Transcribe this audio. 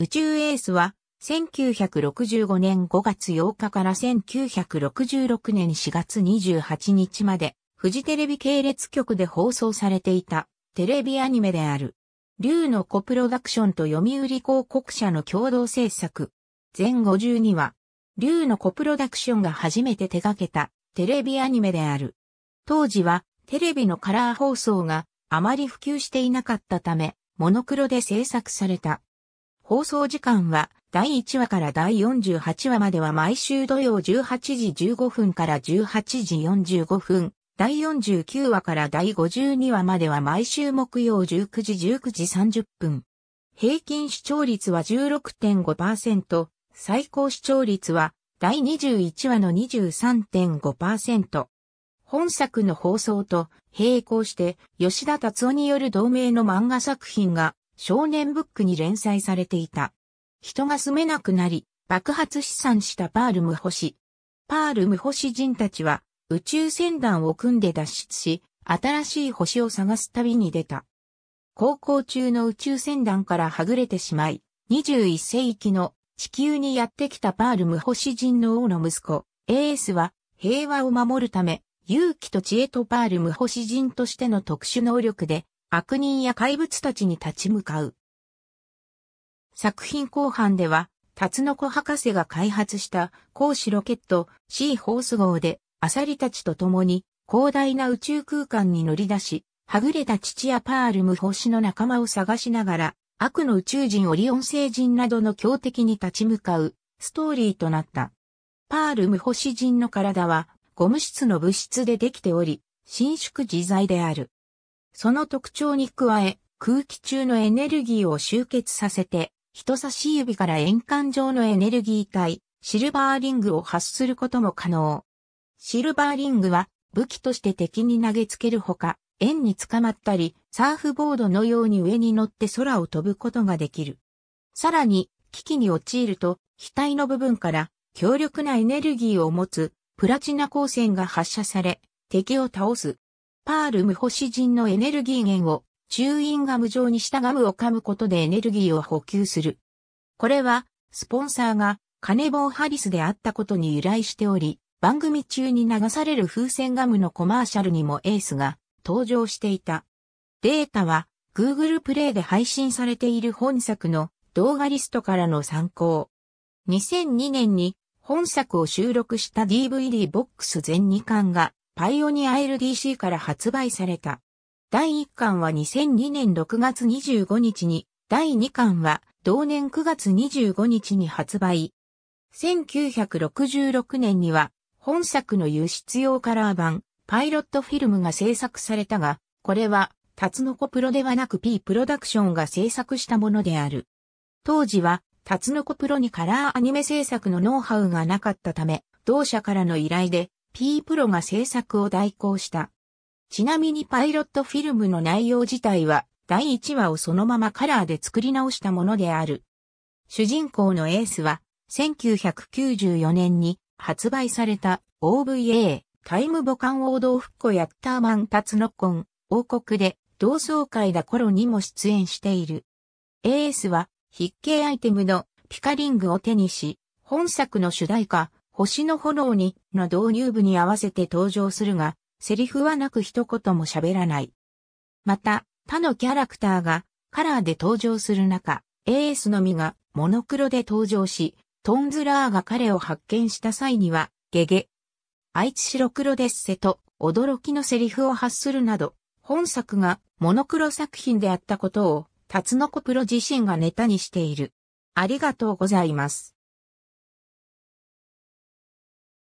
宇宙エースは、1965年5月8日から1966年4月28日まで、フジテレビ系列局で放送されていた、テレビアニメである。竜のコプロダクションと読売広告社の共同制作。前52話。竜のコプロダクションが初めて手掛けたテレビアニメである。当時はテレビのカラー放送があまり普及していなかったため、モノクロで制作された。放送時間は第1話から第48話までは毎週土曜18時15分から18時45分、第49話から第52話までは毎週木曜19時19時30分。平均視聴率は16.5%、最高視聴率は第21話の23.5%。本作の放送と並行して吉田達夫による同名の漫画作品が少年ブックに連載されていた。人が住めなくなり、爆発資産したパールム星。パールム星人たちは宇宙船団を組んで脱出し、新しい星を探す旅に出た。航行中の宇宙船団からはぐれてしまい、21世紀の地球にやってきたパールム星人の王の息子、エースは平和を守るため、勇気と知恵とパールム星人としての特殊能力で悪人や怪物たちに立ち向かう。作品後半では、タツノコ博士が開発した光子ロケット C ホース号で、アサリたちと共に広大な宇宙空間に乗り出し、はぐれた父やパールム星の仲間を探しながら、悪の宇宙人オリオン星人などの強敵に立ち向かうストーリーとなった。パールム星人の体はゴム質の物質でできており、伸縮自在である。その特徴に加え、空気中のエネルギーを集結させて、人差し指から円環状のエネルギー体、シルバーリングを発することも可能。シルバーリングは武器として敵に投げつけるほか、円に捕まったり、サーフボードのように上に乗って空を飛ぶことができる。さらに、危機に陥ると、額の部分から強力なエネルギーを持つプラチナ光線が発射され、敵を倒すパール無星人のエネルギー源を、チューインガム状にしたガムを噛むことでエネルギーを補給する。これは、スポンサーが、カネボーハリスであったことに由来しており、番組中に流される風船ガムのコマーシャルにもエースが登場していた。データは Google プレイで配信されている本作の動画リストからの参考。2002年に本作を収録した DVD ボックス全2巻がパイオニア LDC から発売された。第1巻は2002年6月25日に、第2巻は同年9月25日に発売。1966年には、本作の輸出用カラー版、パイロットフィルムが制作されたが、これは、タツノコプロではなく P プロダクションが制作したものである。当時は、タツノコプロにカラーアニメ制作のノウハウがなかったため、同社からの依頼で、P プロが制作を代行した。ちなみにパイロットフィルムの内容自体は、第1話をそのままカラーで作り直したものである。主人公のエースは、1994年に発売された OVA タイムボカン王道復古ヤッターマンタツノコン王国で同窓会だ頃にも出演している。エースは筆形アイテムのピカリングを手にし、本作の主題歌星の炎にの導入部に合わせて登場するが、セリフはなく一言も喋らない。また、他のキャラクターがカラーで登場する中、エースのみがモノクロで登場し、トンズラーが彼を発見した際には、ゲゲ。あいつ白黒ですせと、驚きのセリフを発するなど、本作がモノクロ作品であったことを、タツノコプロ自身がネタにしている。ありがとうございます。